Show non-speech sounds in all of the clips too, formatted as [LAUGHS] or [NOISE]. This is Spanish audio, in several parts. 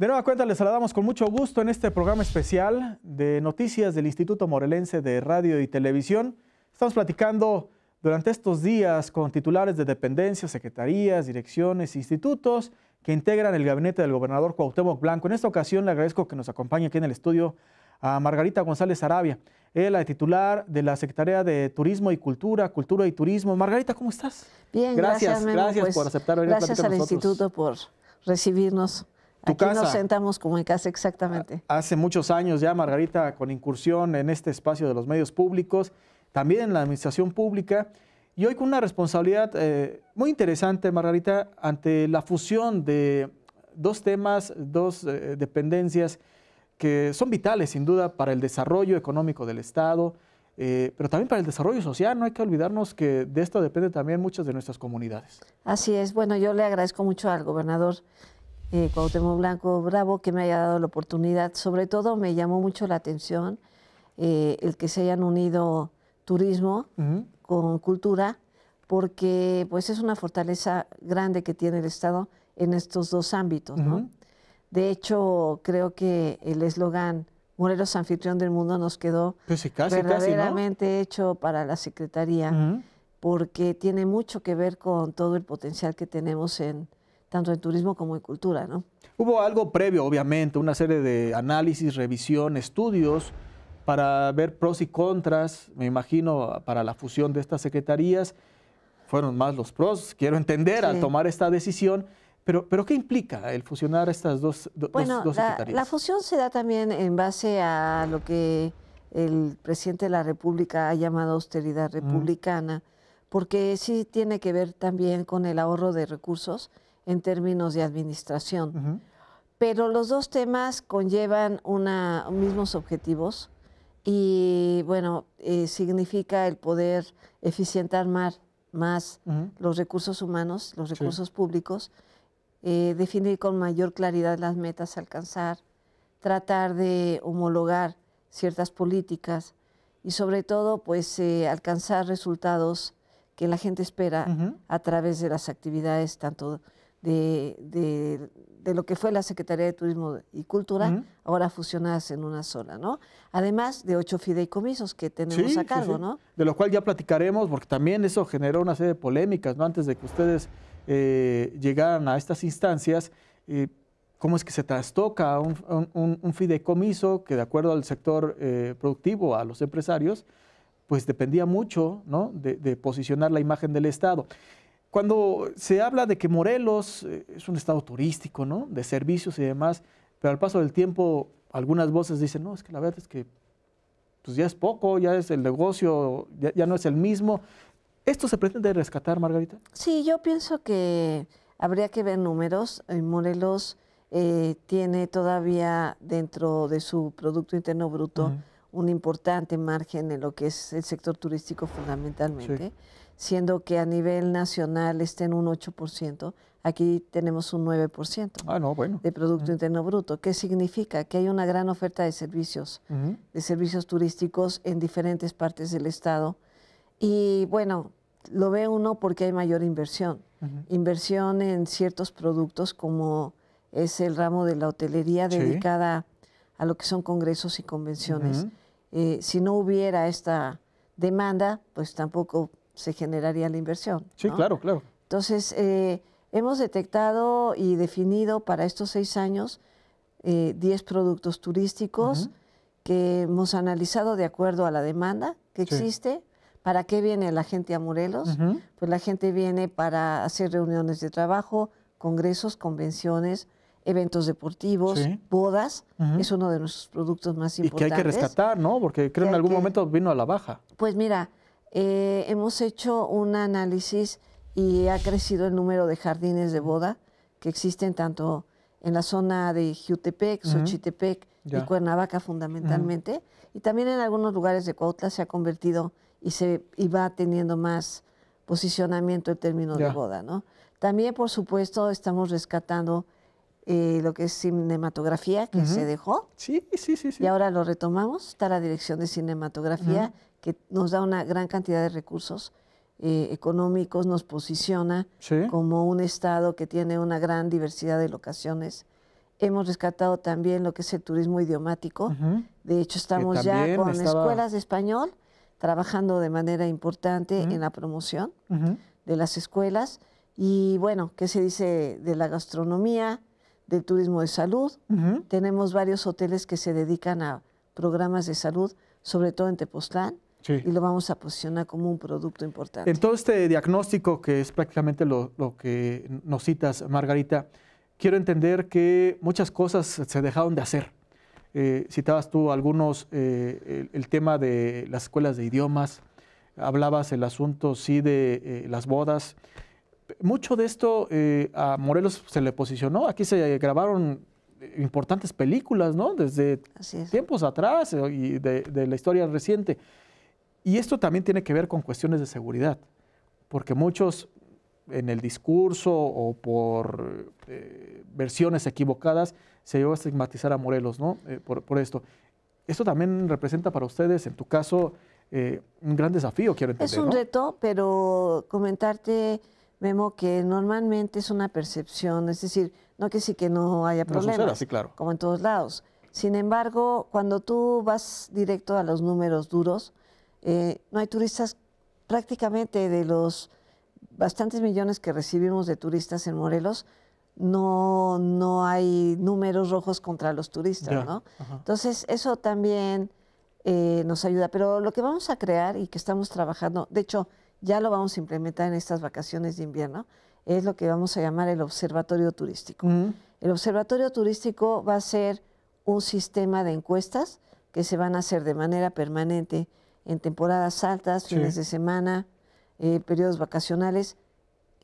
De nueva cuenta, les saludamos con mucho gusto en este programa especial de noticias del Instituto Morelense de Radio y Televisión. Estamos platicando durante estos días con titulares de dependencias, secretarías, direcciones, e institutos que integran el gabinete del gobernador Cuauhtémoc Blanco. En esta ocasión le agradezco que nos acompañe aquí en el estudio a Margarita González Arabia, Ella la titular de la Secretaría de Turismo y Cultura, Cultura y Turismo. Margarita, ¿cómo estás? Bien, gracias. Gracias, pues, por aceptar venir Gracias al instituto por recibirnos. Aquí nos sentamos como en casa, exactamente. Hace muchos años ya, Margarita, con incursión en este espacio de los medios públicos, también en la administración pública, y hoy con una responsabilidad eh, muy interesante, Margarita, ante la fusión de dos temas, dos eh, dependencias que son vitales, sin duda, para el desarrollo económico del Estado, eh, pero también para el desarrollo social. No hay que olvidarnos que de esto depende también muchas de nuestras comunidades. Así es. Bueno, yo le agradezco mucho al gobernador eh, Cuauhtémoc Blanco Bravo, que me haya dado la oportunidad. Sobre todo me llamó mucho la atención eh, el que se hayan unido turismo con cultura, porque pues es una fortaleza grande que tiene el Estado en estos dos ámbitos. De hecho, creo que el eslogan Morelos anfitrión del mundo nos quedó pues verdaderamente hecho para la Secretaría, porque tiene mucho que ver con todo el potencial que tenemos en tanto en turismo como en cultura, ¿no? Hubo algo previo, obviamente, una serie de análisis, revisión, estudios para ver pros y contras, me imagino, para la fusión de estas secretarías. Fueron más los pros, quiero entender, al tomar esta decisión. Pero, pero, ¿qué implica el fusionar estas dos, secretarías? bueno, la, fusión se da también en base a lo que el presidente de la República ha llamado austeridad republicana, porque sí tiene que ver también con el ahorro de recursos en términos de administración. Pero los dos temas conllevan una, mismos objetivos y, bueno, eh, significa el poder eficientar más, más los recursos humanos, los recursos públicos, eh, definir con mayor claridad las metas a alcanzar, tratar de homologar ciertas políticas y sobre todo pues eh, alcanzar resultados que la gente espera a través de las actividades tanto de, lo que fue la Secretaría de Turismo y Cultura, ahora fusionadas en una sola, ¿no? Además de ocho fideicomisos que tenemos a cargo, sí. De lo cual ya platicaremos, porque también eso generó una serie de polémicas, ¿no? Antes de que ustedes eh, llegaran a estas instancias, eh, ¿cómo es que se trastoca un, fideicomiso que, de acuerdo al sector eh, productivo, a los empresarios, pues dependía mucho ¿no? de posicionar la imagen del Estado. Cuando se habla de que Morelos eh, es un estado turístico, ¿no? De servicios y demás, pero al paso del tiempo algunas voces dicen, no, es que la verdad es que pues ya es poco, ya es el negocio, ya, no es el mismo. ¿Esto se pretende rescatar, Margarita? Sí, yo pienso que habría que ver números. Eh, Morelos eh, tiene todavía dentro de su Producto Interno Bruto un importante margen en lo que es el sector turístico fundamentalmente siendo que a nivel nacional está en un 8%, aquí tenemos un 9% ah, de Producto Interno Bruto. ¿Qué significa? Que hay una gran oferta de servicios, de servicios turísticos en diferentes partes del Estado. Y bueno, lo ve uno porque hay mayor inversión. Inversión en ciertos productos como es el ramo de la hotelería dedicada a lo que son congresos y convenciones. Eh, si no hubiera esta demanda, pues tampoco se generaría la inversión. Sí, claro, claro. Entonces, eh, hemos detectado y definido para estos seis años 10 eh, productos turísticos que hemos analizado de acuerdo a la demanda que existe. ¿Para qué viene la gente a Morelos? Pues la gente viene para hacer reuniones de trabajo, congresos, convenciones, eventos deportivos, bodas, es uno de nuestros productos más importantes. Y que hay que rescatar, ¿no? Porque creo que en algún momento vino a la baja. Pues mira, eh, hemos hecho un análisis y ha crecido el número de jardines de boda que existen tanto en la zona de Jutepec, Xochitepec y Cuernavaca fundamentalmente, y también en algunos lugares de Cuautla se ha convertido y, se, y va teniendo más posicionamiento el término de boda. ¿no? También, por supuesto, estamos rescatando eh, lo que es cinematografía, que se dejó. Sí, sí, sí, sí, Y ahora lo retomamos. Está la dirección de cinematografía que nos da una gran cantidad de recursos eh, económicos, nos posiciona como un estado que tiene una gran diversidad de locaciones. Hemos rescatado también lo que es el turismo idiomático. De hecho, estamos ya con escuelas de español trabajando de manera importante en la promoción de las escuelas. Y bueno, ¿qué se dice de la gastronomía, del turismo de salud? Tenemos varios hoteles que se dedican a programas de salud, sobre todo en Tepoztlán. Y lo vamos a posicionar como un producto importante. En todo este diagnóstico, que es prácticamente lo, lo que nos citas, Margarita, quiero entender que muchas cosas se dejaron de hacer. Eh, citabas tú algunos, eh, el, tema de las escuelas de idiomas, hablabas el asunto, sí, de eh, las bodas. Mucho de esto a Morelos se le posicionó, aquí se grabaron importantes películas, ¿no? Desde tiempos atrás y de la historia reciente. Y esto también tiene que ver con cuestiones de seguridad, porque muchos en el discurso o por eh, versiones equivocadas se llevó a estigmatizar a Morelos, ¿no? Eh, por, esto. Esto también representa para ustedes, en tu caso, eh, un gran desafío, quiero entender. Es un reto, pero comentarte, Memo, que normalmente es una percepción, es decir, no que sí que no haya problemas, claro. como en todos lados. Sin embargo, cuando tú vas directo a los números duros, eh, no hay turistas prácticamente de los bastantes millones que recibimos de turistas en Morelos, no, hay números rojos contra los turistas, ¿no? Entonces, eso también eh, nos ayuda. Pero lo que vamos a crear y que estamos trabajando, de hecho, ya lo vamos a implementar en estas vacaciones de invierno, es lo que vamos a llamar el observatorio turístico. Mm. El observatorio turístico va a ser un sistema de encuestas que se van a hacer de manera permanente en temporadas altas, fines de semana, eh, periodos vacacionales,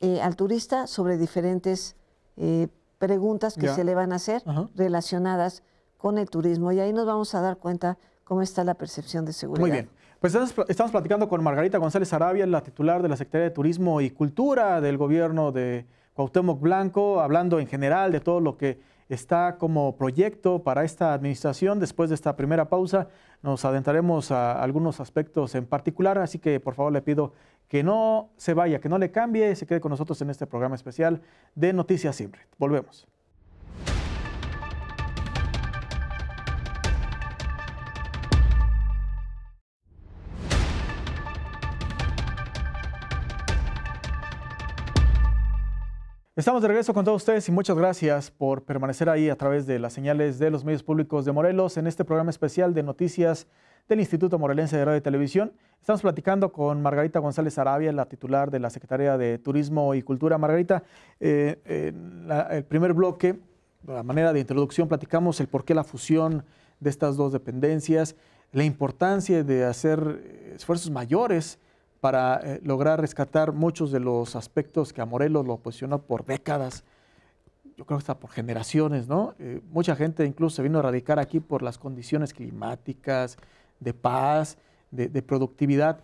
eh, al turista sobre diferentes eh, preguntas que se le van a hacer relacionadas con el turismo. Y ahí nos vamos a dar cuenta cómo está la percepción de seguridad. Muy bien. Pues estamos platicando con Margarita González Arabia, la titular de la Secretaría de Turismo y Cultura del gobierno de Cuauhtémoc Blanco, hablando en general de todo lo que está como proyecto para esta administración. Después de esta primera pausa nos adentraremos a algunos aspectos en particular, así que por favor le pido que no se vaya, que no le cambie, se quede con nosotros en este programa especial de Noticias siempre Volvemos. Estamos de regreso con todos ustedes y muchas gracias por permanecer ahí a través de las señales de los medios públicos de Morelos en este programa especial de noticias del Instituto Morelense de Radio y Televisión. Estamos platicando con Margarita González Arabia, la titular de la Secretaría de Turismo y Cultura. Margarita, eh, en el primer bloque, la manera de introducción, platicamos el por qué la fusión de estas dos dependencias, la importancia de hacer eh, esfuerzos mayores para eh, lograr rescatar muchos de los aspectos que a Morelos lo posicionó por décadas, yo creo que está por generaciones, ¿no? Eh, mucha gente incluso se vino a radicar aquí por las condiciones climáticas, de paz, de, productividad.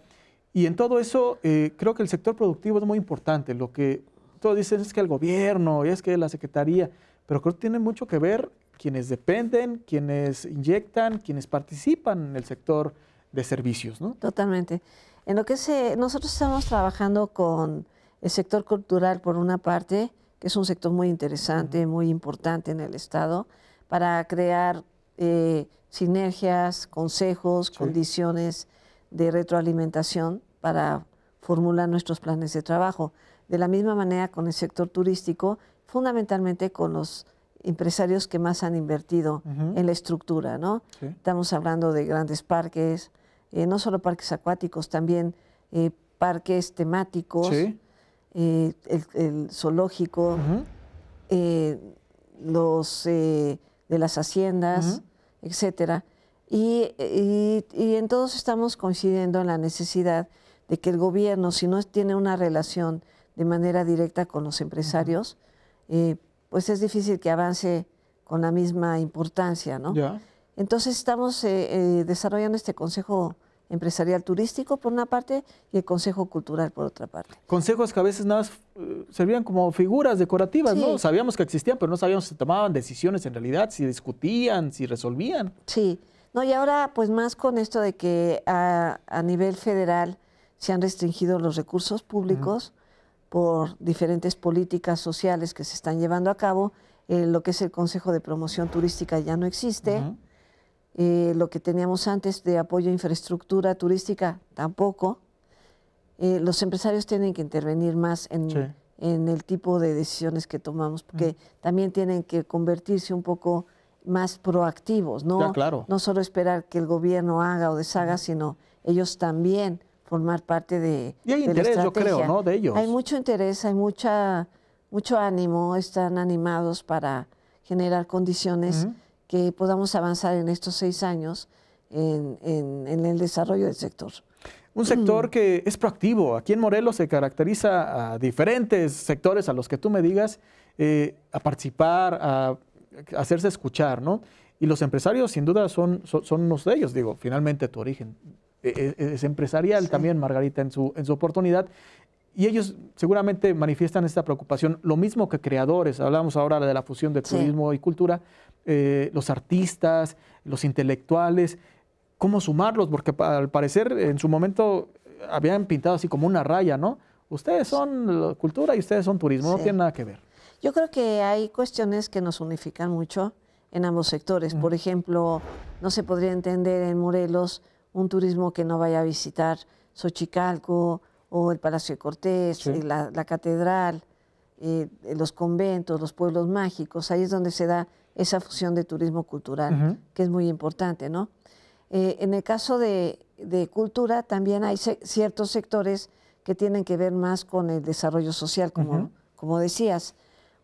Y en todo eso, eh, creo que el sector productivo es muy importante. Lo que todos dicen es que el gobierno, es que la Secretaría, pero creo que tiene mucho que ver quienes dependen, quienes inyectan, quienes participan en el sector de servicios, ¿no? Totalmente. En lo que se, nosotros estamos trabajando con el sector cultural, por una parte, que es un sector muy interesante, muy importante en el Estado, para crear eh, sinergias, consejos, condiciones de retroalimentación para formular nuestros planes de trabajo. De la misma manera con el sector turístico, fundamentalmente con los empresarios que más han invertido en la estructura, ¿no? Estamos hablando de grandes parques, eh, no solo parques acuáticos, también eh, parques temáticos, eh, el, zoológico, los de las haciendas, etc. etcétera. Y, en todos estamos coincidiendo en la necesidad de que el gobierno, si no tiene una relación de manera directa con los empresarios, pues es difícil que avance con la misma importancia, ¿no? Entonces estamos desarrollando este Consejo empresarial turístico por una parte y el Consejo Cultural por otra parte. Consejos que a veces nada más eh, servían como figuras decorativas, ¿no? Sabíamos que existían, pero no sabíamos si tomaban decisiones en realidad, si discutían, si resolvían. Sí, no, y ahora pues más con esto de que a, nivel federal se han restringido los recursos públicos por diferentes políticas sociales que se están llevando a cabo, eh, lo que es el Consejo de Promoción Turística ya no existe. Eh, lo que teníamos antes de apoyo a infraestructura turística, tampoco. Eh, los empresarios tienen que intervenir más en, el tipo de decisiones que tomamos, porque también tienen que convertirse un poco más proactivos, ¿no? No solo esperar que el gobierno haga o deshaga, sino ellos también formar parte de. Y hay interés, yo creo, ¿no? De ellos. Hay mucho interés, hay mucha, mucho ánimo, están animados para generar condiciones que podamos avanzar en estos seis años en, el desarrollo del sector. Un sector que es proactivo. Aquí en Morelos se caracteriza a diferentes sectores a los que tú me digas eh, a participar, a, hacerse escuchar, ¿no? Y los empresarios, sin duda, son, son, unos de ellos. Digo, finalmente tu origen e, e, es, empresarial también, Margarita, en su, en su oportunidad. Y ellos seguramente manifiestan esta preocupación, lo mismo que creadores, hablamos ahora de la fusión de turismo y cultura, eh, los artistas, los intelectuales, cómo sumarlos, porque al parecer en su momento eh, habían pintado así como una raya, ¿no? Ustedes son cultura y ustedes son turismo, no tienen nada que ver. Yo creo que hay cuestiones que nos unifican mucho en ambos sectores. Por ejemplo, no se podría entender en Morelos un turismo que no vaya a visitar Xochicalco o el Palacio de Cortés, eh, la, catedral, los conventos, los pueblos mágicos. Ahí es donde se da esa fusión de turismo cultural, que es muy importante, ¿no? Eh, en el caso de, cultura, también hay ciertos sectores que tienen que ver más con el desarrollo social, como, como decías.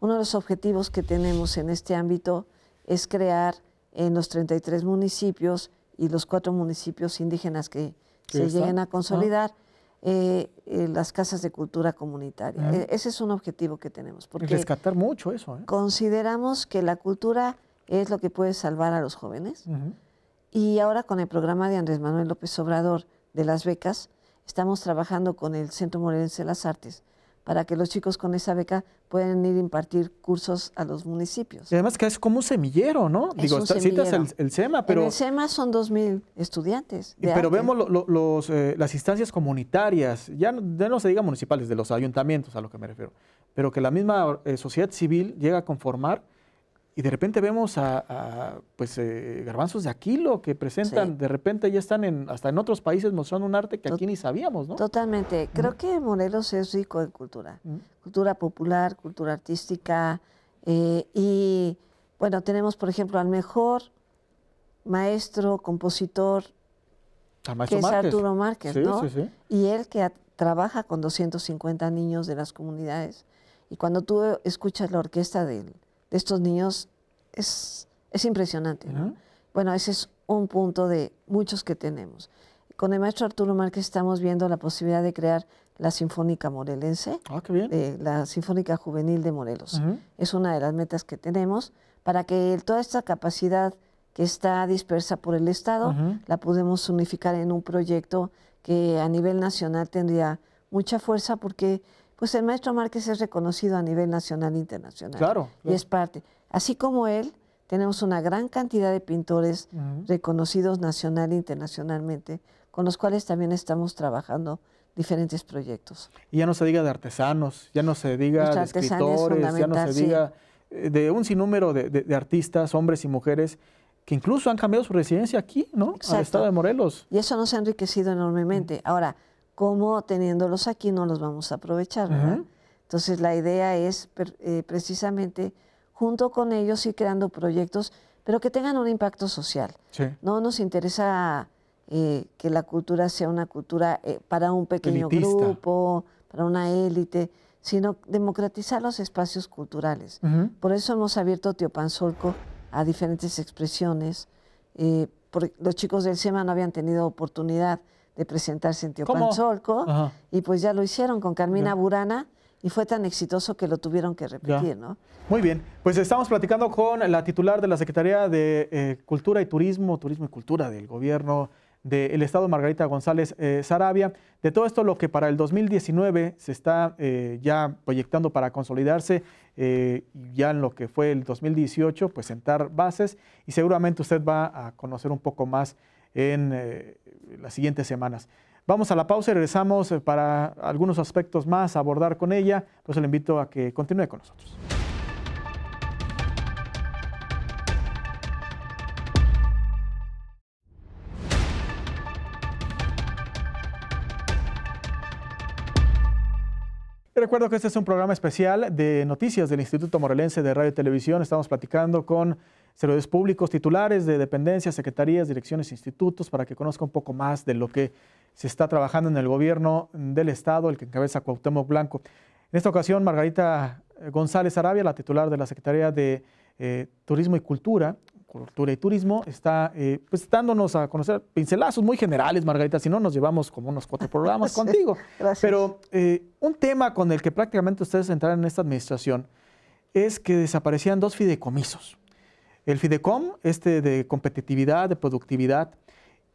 Uno de los objetivos que tenemos en este ámbito es crear en eh, los 33 municipios y los cuatro municipios indígenas que se lleguen a consolidar. Eh, eh, las casas de cultura comunitaria. E, ese es un objetivo que tenemos. Porque rescatar mucho eso. ¿eh? Consideramos que la cultura es lo que puede salvar a los jóvenes. Y ahora con el programa de Andrés Manuel López Obrador de las becas, estamos trabajando con el Centro Morense de las Artes para que los chicos con esa beca puedan ir a impartir cursos a los municipios. Y además que es como un semillero, ¿no? Digo, el, SEMA, pero... el SEMA son 2.000 estudiantes. pero vemos los, eh, las instancias comunitarias, ya, ya, no se diga municipales, de los ayuntamientos a lo que me refiero, pero que la misma eh, sociedad civil llega a conformar y de repente vemos a, pues, eh, garbanzos de Aquilo que presentan, de repente ya están en, hasta en otros países mostrando un arte que aquí ni sabíamos, ¿no? Totalmente. Creo que Morelos es rico en cultura, cultura popular, cultura artística. Eh, y bueno, tenemos, por ejemplo, al mejor maestro, compositor, maestro que es Arturo Márquez, sí, sí, Sí, y él que trabaja con 250 niños de las comunidades. Y cuando tú escuchas la orquesta de de estos niños es, es impresionante. Bueno, ese es un punto de muchos que tenemos. Con el maestro Arturo Márquez estamos viendo la posibilidad de crear la Sinfónica Morelense, ah, eh, la Sinfónica Juvenil de Morelos. Es una de las metas que tenemos para que toda esta capacidad que está dispersa por el Estado la podemos unificar en un proyecto que a nivel nacional tendría mucha fuerza porque pues el maestro Márquez es reconocido a nivel nacional e internacional. Claro, Y es parte. Así como él, tenemos una gran cantidad de pintores reconocidos nacional e internacionalmente, con los cuales también estamos trabajando diferentes proyectos. Y ya no se diga de artesanos, ya no se diga de escritores, ya no se diga eh, de un sinnúmero de, de, artistas, hombres y mujeres, que incluso han cambiado su residencia aquí, ¿no? Al estado de Morelos. Y eso nos ha enriquecido enormemente. Ahora, cómo teniéndolos aquí no los vamos a aprovechar, Entonces la idea es eh, precisamente junto con ellos ir creando proyectos, pero que tengan un impacto social. No nos interesa eh, que la cultura sea una cultura eh, para un pequeño grupo, para una élite, sino democratizar los espacios culturales. Por eso hemos abierto Teopanzolco a diferentes expresiones. porque los chicos del SEMA no habían tenido oportunidad de presentarse en Teopanzolco. Y pues ya lo hicieron con Carmina Burana y fue tan exitoso que lo tuvieron que repetir, ¿no? Muy bien, pues estamos platicando con la titular de la Secretaría de eh, Cultura y Turismo, Turismo y Cultura del Gobierno del Estado, Margarita González eh, Sarabia, de todo esto lo que para el 2019 se está eh, ya proyectando para consolidarse, ya en lo que fue el 2018, pues sentar bases y seguramente usted va a conocer un poco más en eh, las siguientes semanas. Vamos a la pausa y regresamos eh, para algunos aspectos más a abordar con ella, pues le invito a que continúe con nosotros. recuerdo que este es un programa especial de noticias del Instituto Morelense de Radio y Televisión. Estamos platicando con servidores públicos, titulares de dependencias, secretarías, direcciones, institutos, para que conozca un poco más de lo que se está trabajando en el gobierno del Estado, el que encabeza Cuauhtémoc Blanco. En esta ocasión, Margarita González Arabia, la titular de la Secretaría de eh, Turismo y Cultura Cultura y Turismo está eh, pues, dándonos a conocer pincelazos muy generales, Margarita, si no nos llevamos como unos cuatro programas [LAUGHS] contigo. Pero eh, un tema con el que prácticamente ustedes entraron en esta administración es que desaparecían dos fideicomisos. El Fidecom, este de competitividad, de productividad,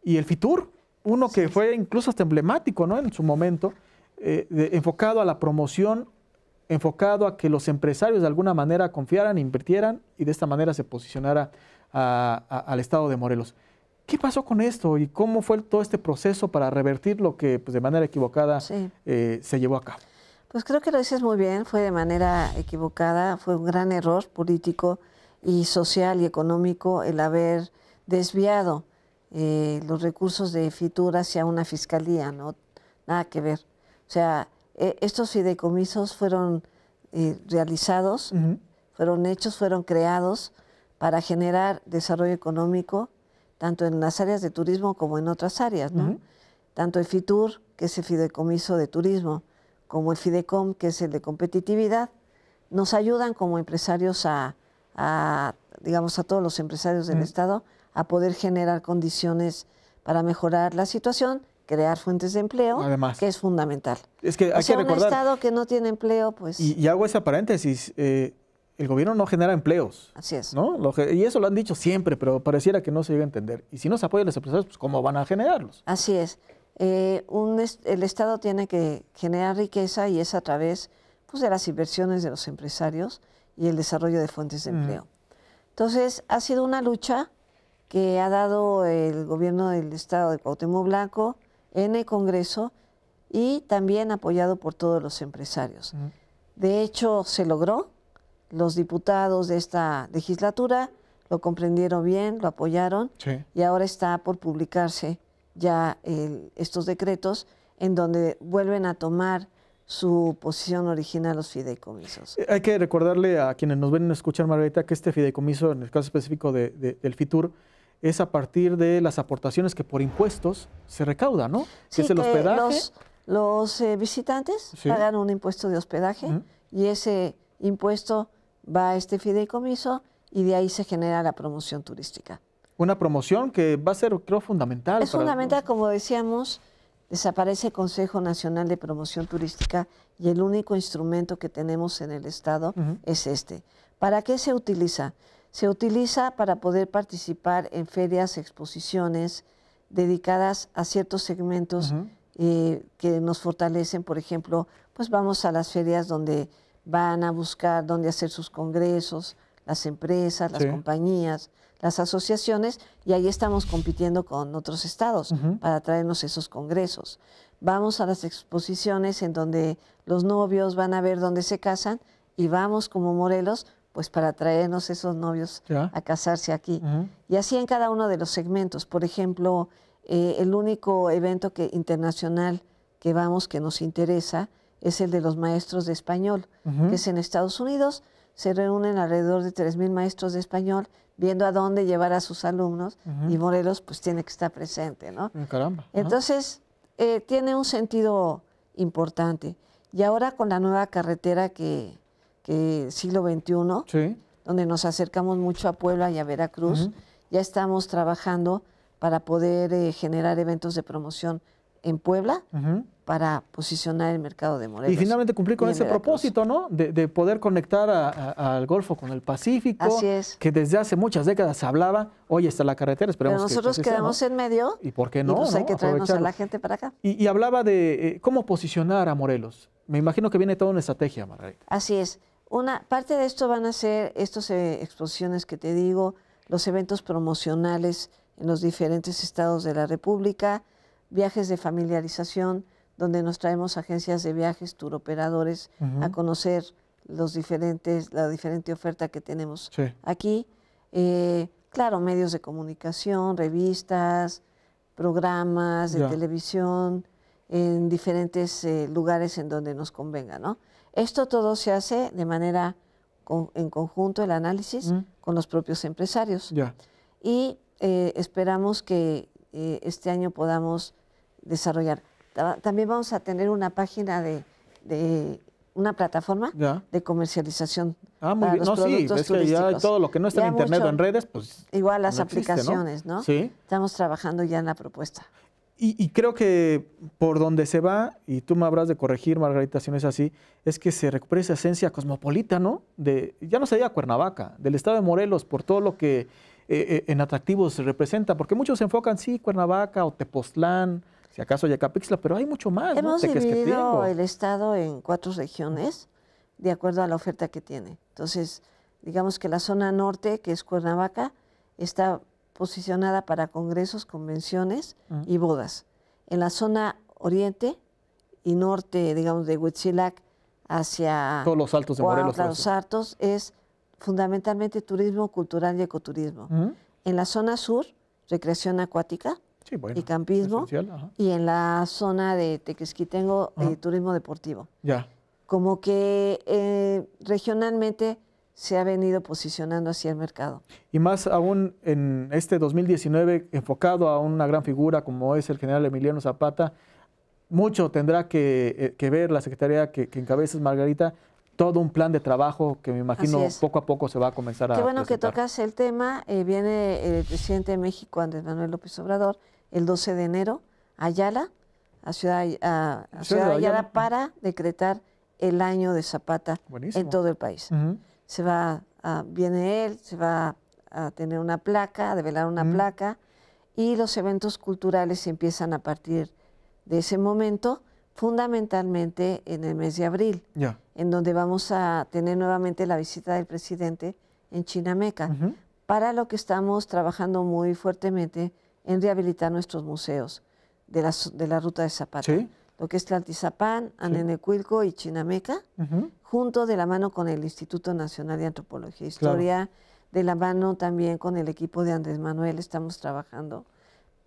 y el Fitur, uno que fue incluso hasta emblemático en su momento, eh, enfocado a la promoción enfocado a que los empresarios de alguna manera confiaran, invirtieran y de esta manera se posicionara al estado de Morelos. ¿Qué pasó con esto y cómo fue todo este proceso para revertir lo que pues, de manera equivocada eh, se llevó a cabo? Pues creo que lo dices muy bien, fue de manera equivocada, fue un gran error político y social y económico el haber desviado eh, los recursos de FITUR hacia una fiscalía, ¿no? Nada que ver. O sea, e, estos fideicomisos fueron eh, realizados, fueron hechos, fueron creados para generar desarrollo económico, tanto en las áreas de turismo como en otras áreas, ¿no? Tanto el FITUR, que es el fideicomiso de turismo, como el FIDECOM, que es el de competitividad, nos ayudan como empresarios a, digamos, a todos los empresarios del Estado a poder generar condiciones para mejorar la situación, crear fuentes de empleo, que es fundamental. Es que hay que un Estado que no tiene empleo, pues... Y, hago esa paréntesis, eh, el gobierno no genera empleos. Así es. y eso lo han dicho siempre, pero pareciera que no se llega a entender. Y si no se apoyan los empresarios, pues ¿cómo van a generarlos? Así es. Eh, el Estado tiene que generar riqueza y es a través pues, de las inversiones de los empresarios y el desarrollo de fuentes de mm. empleo. Entonces, ha sido una lucha que ha dado el gobierno del Estado de Cuauhtémoc Blanco en el Congreso y también apoyado por todos los empresarios. Mm. De hecho, se logró los diputados de esta legislatura lo comprendieron bien, lo apoyaron y ahora está por publicarse ya estos decretos en donde vuelven a tomar su posición original los fideicomisos. Eh, hay que recordarle a quienes nos ven a escuchar Margarita, que este fideicomiso, en el caso específico del FITUR, es a partir de las aportaciones que por impuestos se recauda, ¿no? Sí, Los, eh, visitantes pagan un impuesto de hospedaje y ese impuesto va a este fideicomiso y de ahí se genera la promoción turística. Una promoción que va a ser, creo, fundamental. Es fundamental, como decíamos, desaparece el Consejo Nacional de Promoción Turística y el único instrumento que tenemos en el Estado es este. ¿Para qué se utiliza? Se utiliza para poder participar en ferias, exposiciones dedicadas a ciertos segmentos eh, que nos fortalecen. Por ejemplo, pues vamos a las ferias donde van a buscar dónde hacer sus congresos, las empresas, las compañías, las asociaciones, y ahí estamos compitiendo con otros estados para traernos esos congresos. Vamos a las exposiciones en donde los novios van a ver dónde se casan y vamos como Morelos pues para traernos esos novios a casarse aquí. Y así en cada uno de los segmentos. Por ejemplo, eh, el único evento que, internacional que vamos que nos interesa es el de los maestros de español, que es en Estados Unidos. Se reúnen alrededor de 3.000 maestros de español viendo a dónde llevar a sus alumnos y Morelos pues tiene que estar presente, ¿no? Ah, Entonces, eh, tiene un sentido importante. Y ahora con la nueva carretera que, que siglo XXI, donde nos acercamos mucho a Puebla y a Veracruz, ya estamos trabajando para poder eh, generar eventos de promoción en Puebla para posicionar el mercado de Morelos. Y finalmente cumplir con ese propósito, ¿no? De, poder conectar al Golfo con el Pacífico, Así es. que desde hace muchas décadas se hablaba, hoy está la carretera, esperemos Pero nosotros quedamos en medio. ¿Y por qué no? Pues hay que traernos a la gente para acá. Y, hablaba de eh, cómo posicionar a Morelos. Me imagino que viene toda una estrategia, Margarita. Así es. Una parte de esto van a ser estas eh, exposiciones que te digo, los eventos promocionales en los diferentes estados de la República, viajes de familiarización, donde nos traemos agencias de viajes, turoperadores, a conocer los diferentes, la diferente oferta que tenemos aquí. Eh, claro, medios de comunicación, revistas, programas de televisión, en diferentes eh, lugares en donde nos convenga, ¿no? Esto todo se hace de manera en conjunto, el análisis, con los propios empresarios. Y eh, esperamos que este año podamos desarrollar. También vamos a tener una página de, una plataforma de comercialización. Ah, muy bien. no, sí, ya todo lo que no está en internet o en redes, pues. Igual las aplicaciones, ¿no? Sí. Estamos trabajando ya en la propuesta. Y, creo que por donde se va, y tú me habrás de corregir, Margarita, si no es así, es que se recupere esa esencia cosmopolita, ¿no? De, ya no sería Cuernavaca, del estado de Morelos, por todo lo que eh, eh, en atractivos se representa, porque muchos se enfocan, sí, Cuernavaca o Tepoztlán, si acaso Capixla, pero hay mucho más. Hemos dividido el estado en cuatro regiones de acuerdo a la oferta que tiene. Entonces, digamos que la zona norte, que es Cuernavaca, está posicionada para congresos, convenciones y bodas. En la zona oriente y norte, digamos, de Huitzilac hacia... Todos los altos de Morelos. Todos los altos es fundamentalmente turismo cultural y ecoturismo. En la zona sur, recreación acuática sí, y campismo. y en la zona de Tequesquitengo, eh, turismo deportivo. Ya. Como que eh, regionalmente se ha venido posicionando así el mercado. Y más aún en este 2019, enfocado a una gran figura como es el general Emiliano Zapata, mucho tendrá que, eh, ver la secretaría que, encabeza es Margarita, todo un plan de trabajo que me imagino poco a poco se va a comenzar a a. Qué bueno que tocas el tema. viene el presidente de México, Andrés Manuel López Obrador, el 12 de enero a Ayala, a Ciudad, Ayala, para decretar el año de Zapata en todo el país. Se va, viene él, se va a tener una placa, a develar una placa, y los eventos culturales empiezan a partir de ese momento, fundamentalmente en el mes de abril, en donde vamos a tener nuevamente la visita del presidente en Chinameca, para lo que estamos trabajando muy fuertemente en rehabilitar nuestros museos de la, de la ruta de Zapata. Lo que es Tlaltizapán, Anenecuilco y Chinameca, junto de la mano con el Instituto Nacional de Antropología e Historia, de la mano también con el equipo de Andrés Manuel, estamos trabajando,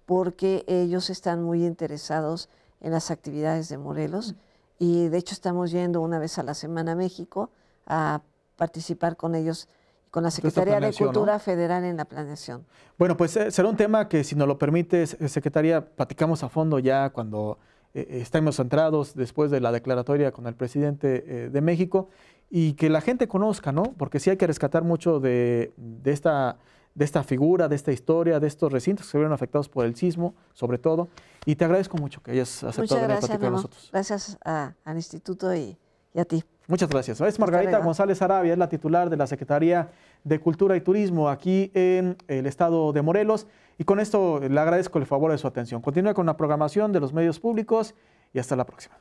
porque ellos están muy interesados en las actividades de Morelos. Y de hecho estamos yendo una vez a la semana a México a participar con ellos con la Secretaría de Cultura Federal en la planeación. Bueno, pues eh, será un tema que, si nos lo permite, eh, Secretaría, platicamos a fondo ya cuando eh, estemos centrados después de la declaratoria con el presidente de México y que la gente conozca, ¿no? Porque sí hay que rescatar mucho de, esta, de esta figura, de esta historia, de estos recintos que se vieron afectados por el sismo, sobre todo. Y te agradezco mucho que hayas aceptado venir gracias, a con nosotros. Gracias a, al instituto y a ti. Muchas gracias. Es Margarita González Arabia, es la titular de la Secretaría de Cultura y Turismo aquí en el estado de Morelos. Y con esto le agradezco el favor de su atención. Continúe con la programación de los medios públicos y hasta la próxima.